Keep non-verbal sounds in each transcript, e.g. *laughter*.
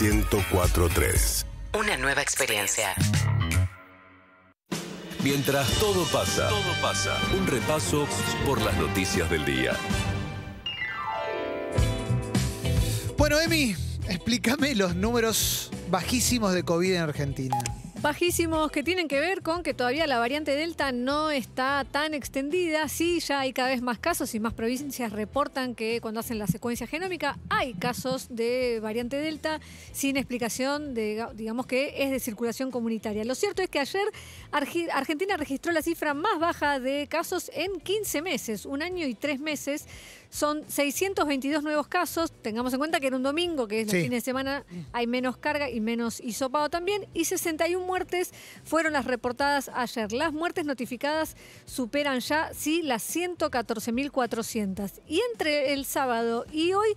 1043. Una nueva experiencia. Mientras todo pasa, todo pasa. Un repaso por las noticias del día. Bueno, Emi, explícame los números bajísimos de COVID en Argentina bajísimos que tienen que ver con que todavía la variante Delta no está tan extendida. Sí, ya hay cada vez más casos y más provincias reportan que cuando hacen la secuencia genómica hay casos de variante Delta sin explicación, de, digamos que es de circulación comunitaria. Lo cierto es que ayer Argentina registró la cifra más baja de casos en 15 meses, un año y tres meses son 622 nuevos casos. Tengamos en cuenta que en un domingo, que es el fin de semana, hay menos carga y menos hisopado también. Y 61 muertes fueron las reportadas ayer. Las muertes notificadas superan ya, sí, las 114.400. Y entre el sábado y hoy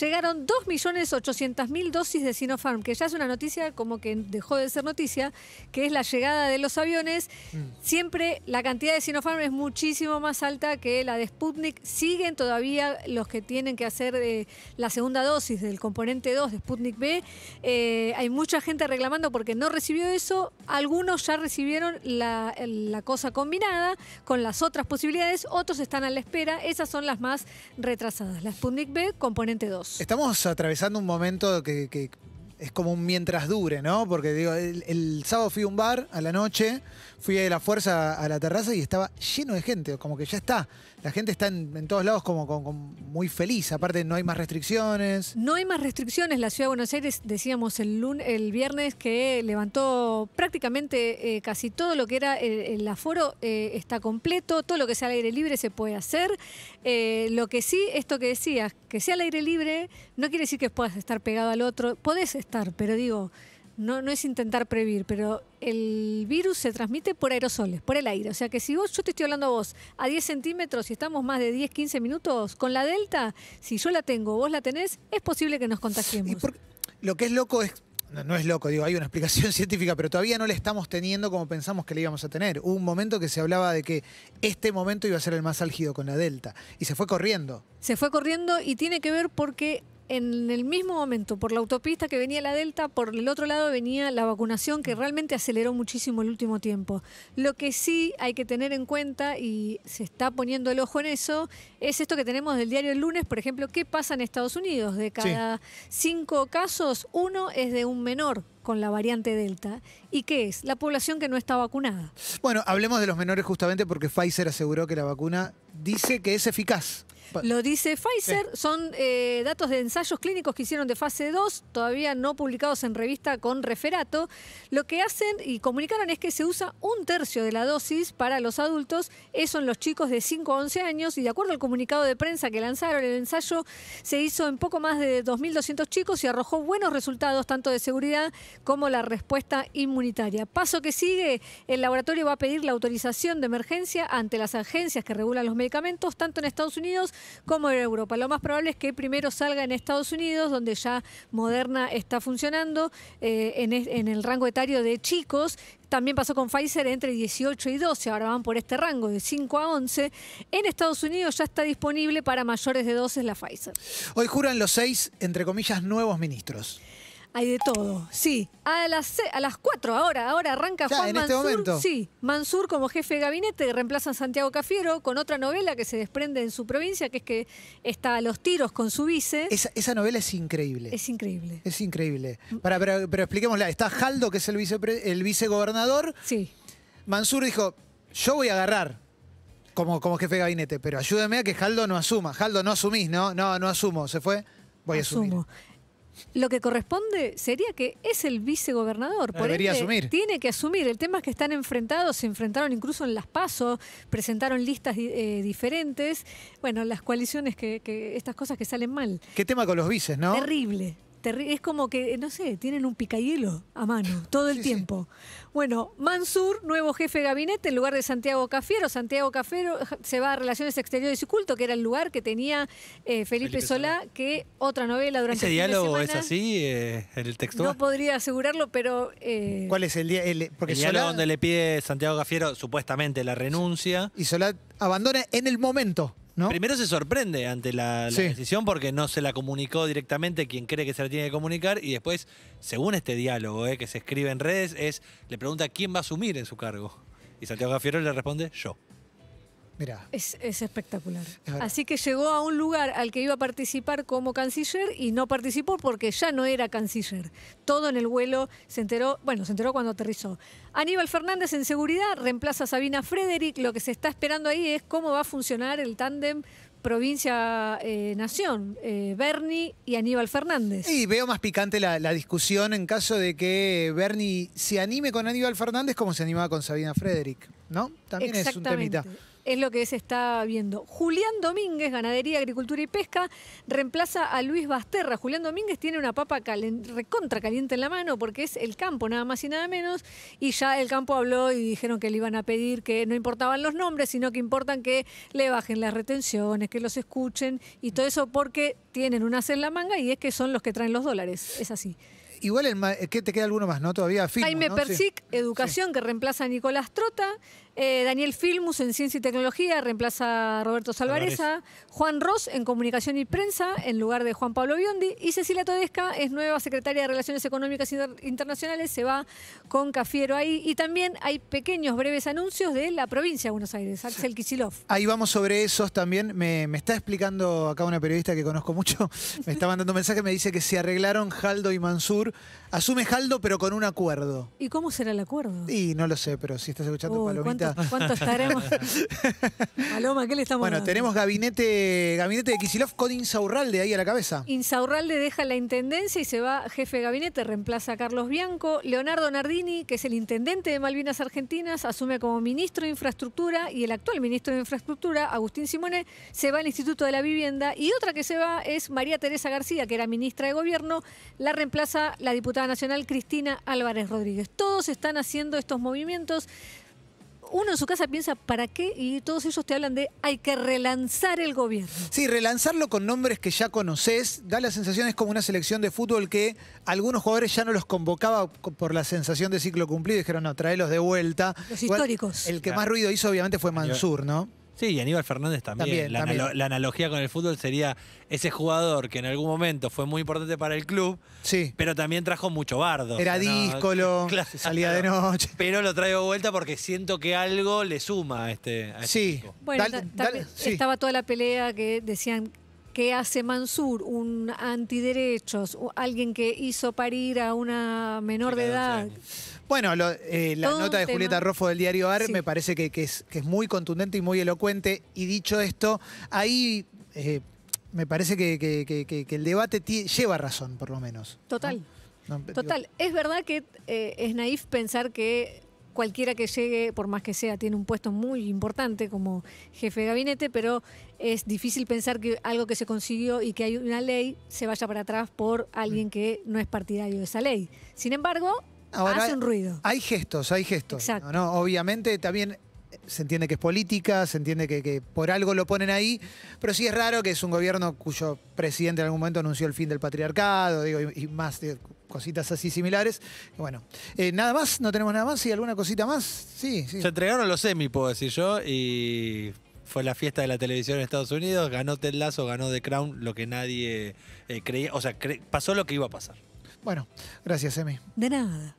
llegaron 2.800.000 dosis de Sinopharm, que ya es una noticia como que dejó de ser noticia, que es la llegada de los aviones. Mm. Siempre la cantidad de Sinopharm es muchísimo más alta que la de Sputnik. Siguen todavía los que tienen que hacer eh, la segunda dosis del componente 2 de Sputnik B. Eh, hay mucha gente reclamando porque no recibió eso. Algunos ya recibieron la, cosa combinada con las otras posibilidades, otros están a la espera. Esas son las más retrasadas. La Sputnik B, componente 2. Estamos atravesando un momento que, es como un mientras dure, ¿no? Porque digo, el, sábado fui a un bar a la noche, fui de la fuerza a la terraza y estaba lleno de gente, como que ya está la gente está en, todos lados como, muy feliz. Aparte, no hay más restricciones. No hay más restricciones. La ciudad de Buenos Aires, decíamos el, el viernes, que levantó prácticamente eh, casi todo lo que era eh, el, aforo, eh, está completo. Todo lo que sea al aire libre se puede hacer. lo que sí, esto que decías, que sea al aire libre, no quiere decir que puedas estar pegado al otro. Podés estar, pero digo no, no es intentar prevenir pero el virus se transmite por aerosoles, por el aire. O sea que si vos, yo te estoy hablando a vos, a 10 centímetros, y estamos más de 10, 15 minutos con la delta, si yo la tengo, vos la tenés, es posible que nos contagiemos. lo que es loco es no, no, es loco, digo, hay una explicación *laughs* científica, pero todavía no la estamos teniendo como pensamos que la íbamos a tener. Hubo un momento que se hablaba de que este momento iba a ser el más álgido con la Delta, y se fue corriendo. Se fue corriendo y tiene que ver porque en el mismo momento, por la autopista que venía la Delta, por el otro lado venía la vacunación que mm. realmente aceleró muchísimo el último tiempo. Lo que sí hay que tener en cuenta, y se está poniendo el ojo en eso, es esto que tenemos del diario el lunes, por ejemplo, qué pasa en Estados Unidos. De cada cinco casos, uno es de un menor con la variante Delta. ¿Y qué es? La población que no está vacunada. Bueno, hablemos de los menores justamente porque Pfizer aseguró que la vacuna dice que es eficaz. Lo dice Pfizer, eh. son eh, datos de ensayos clínicos que hicieron de fase 2, todavía no publicados en revista con referato. Lo que hacen y comunicaron es que se usa un tercio de la dosis para los adultos, eso en los chicos de 5 a 11 años, y de acuerdo al comunicado de prensa que lanzaron, el ensayo se hizo en poco más de 2.200 chicos y arrojó buenos resultados tanto de seguridad como la respuesta inmunitaria. Paso que sigue, el laboratorio va a pedir la autorización de emergencia ante las agencias que regulan los medicamentos, tanto en Estados Unidos como en Europa. Lo más probable es que primero salga en Estados Unidos, donde ya Moderna está funcionando, eh, en, en el rango etario de chicos, también pasó con Pfizer entre 18 y 12, ahora van por este rango de 5 a 11. En Estados Unidos ya está disponible para mayores de 12 la Pfizer. Hoy juran los seis, entre comillas, nuevos ministros. Hay de todo, sí. A las, a las cuatro ahora, ahora arranca ya, en Este momento. Sí, Mansur como jefe de gabinete reemplaza a Santiago Cafiero con otra novela que se desprende en su provincia, que es que está a los tiros con su vice. Esa, novela es increíble. Es increíble. Es increíble. Para, pero, pero expliquémosla, está Jaldo, que es el, vice, el vicegobernador. Sí. Mansur dijo, yo voy a agarrar. Como, como jefe de gabinete, pero ayúdeme a que Jaldo no asuma. Jaldo, no asumís, ¿no? No, no asumo. ¿Se fue? Voy a asumir. Lo que corresponde sería que es el vicegobernador. Tiene que asumir. El tema es que están enfrentados, se enfrentaron incluso en las pasos, presentaron listas eh, diferentes. Bueno, las coaliciones que, que, estas cosas que salen mal. ¿Qué tema con los vices, no? Terrible es como que, no sé, tienen un picahielo a mano *laughs* todo el tiempo. Bueno, Mansur, nuevo jefe de gabinete en lugar de Santiago Cafiero. Santiago Cafiero se va a Relaciones Exteriores y Culto, que era el lugar que tenía eh, Felipe, Solá, que otra novela durante ¿Ese diálogo es así, en eh, el texto? No podría asegurarlo, pero... Eh, ¿Cuál es el, día, el, diálogo donde le pide Santiago Cafiero supuestamente la renuncia? Y Solá abandona en el momento. Primero se sorprende ante la, decisión porque no se la comunicó directamente quien cree que se la tiene que comunicar y después, según este diálogo eh, que se escribe en redes, es le pregunta quién va a asumir en su cargo. Y Santiago Gafiero le responde yo. Es, espectacular. Así que llegó a un lugar al que iba a participar como canciller y no participó porque ya no era canciller. Todo en el vuelo se enteró, bueno, se enteró cuando aterrizó. Aníbal Fernández en seguridad reemplaza a Sabina Frederick. Lo que se está esperando ahí es cómo va a funcionar el tándem provincia-nación, eh, Bernie y Aníbal Fernández. Y veo más picante la, discusión en caso de que Bernie se anime con Aníbal Fernández como se animaba con Sabina Frederick, ¿no? También es un temita es lo que se está viendo. Julián Domínguez, Ganadería, Agricultura y Pesca, reemplaza a Luis Basterra. Julián Domínguez tiene una papa recontra caliente en la mano porque es el campo, nada más y nada menos. Y ya el campo habló y dijeron que le iban a pedir que no importaban los nombres, sino que importan que le bajen las retenciones, que los escuchen y todo eso porque tienen una en la manga y es que son los que traen los dólares. Es así. Igual te queda alguno más, ¿no? Todavía Jaime Persic, Educación, que reemplaza a Nicolás Trota. Eh, Daniel Filmus en Ciencia y Tecnología reemplaza a Roberto Salvareza. Juan Ross en Comunicación y Prensa en lugar de Juan Pablo Biondi. Y Cecilia Todesca es nueva secretaria de Relaciones Económicas Internacionales. Se va con Cafiero ahí. Y también hay pequeños breves anuncios de la provincia de Buenos Aires, Axel Kicillof. Ahí vamos sobre esos también. Me, está explicando acá una periodista que conozco mucho. *laughs* Me está mandando un mensaje, me dice que se arreglaron Jaldo y Mansur. Asume Jaldo, pero con un acuerdo. ¿Y cómo será el acuerdo? Y no lo sé, pero si estás escuchando, *laughs* ¿Cuánto estaremos? *laughs* Paloma, ¿qué le estamos Bueno, tenemos gabinete, gabinete de Kisilov con Insaurralde ahí a la cabeza. Insaurralde deja la intendencia y se va jefe de gabinete, reemplaza a Carlos Bianco. Leonardo Nardini, que es el intendente de Malvinas Argentinas, asume como ministro de Infraestructura y el actual ministro de Infraestructura, Agustín Simone, se va al Instituto de la Vivienda. Y otra que se va es María Teresa García, que era ministra de Gobierno, la reemplaza la diputada nacional Cristina Álvarez Rodríguez. Todos están haciendo estos movimientos uno en su casa piensa, ¿para qué? Y todos ellos te hablan de, hay que relanzar el gobierno. Sí, relanzarlo con nombres que ya conoces, da la sensación, es como una selección de fútbol que algunos jugadores ya no los convocaba por la sensación de ciclo cumplido, dijeron, no, traelos de vuelta. Los históricos. el que más ruido hizo, obviamente, fue Mansur, ¿no? Sí, y Aníbal Fernández también. la, analogía con el fútbol sería ese jugador que en algún momento fue muy importante para el club, pero también trajo mucho bardo. Era díscolo, *laughs* salía de noche. Pero lo traigo vuelta porque siento que algo le suma a este. A este sí. Bueno, estaba toda la pelea que decían que hace Mansur, un antiderechos, alguien que hizo parir a una menor de edad. Bueno, eh, la nota de Julieta Rofo del diario AR me parece que, es, muy contundente y muy elocuente. Y dicho esto, ahí... Eh, me parece que, el debate lleva razón, por lo menos. Total. Total. Es verdad que eh, es naif pensar que cualquiera que llegue, por más que sea, tiene un puesto muy importante como jefe de gabinete, pero es difícil pensar que algo que se consiguió y que hay una ley se vaya para atrás por alguien mm. que no es partidario de esa ley. Sin embargo, hace un ruido. Hay gestos, hay gestos. Exacto. obviamente también se entiende que es política, se entiende que, por algo lo ponen ahí, pero sí es raro que es un gobierno cuyo presidente en algún momento anunció el fin del patriarcado, digo, y, más cositas así similares. Bueno, eh, nada más, no tenemos nada más, ¿y alguna cosita más? Sí, sí. Se entregaron los Emmy, puedo decir yo, y fue la fiesta de la televisión en Estados Unidos, ganó Ted Lasso, ganó The Crown, lo que nadie eh, creía, o sea, pasó lo que iba a pasar. Bueno, gracias, Emi. De nada.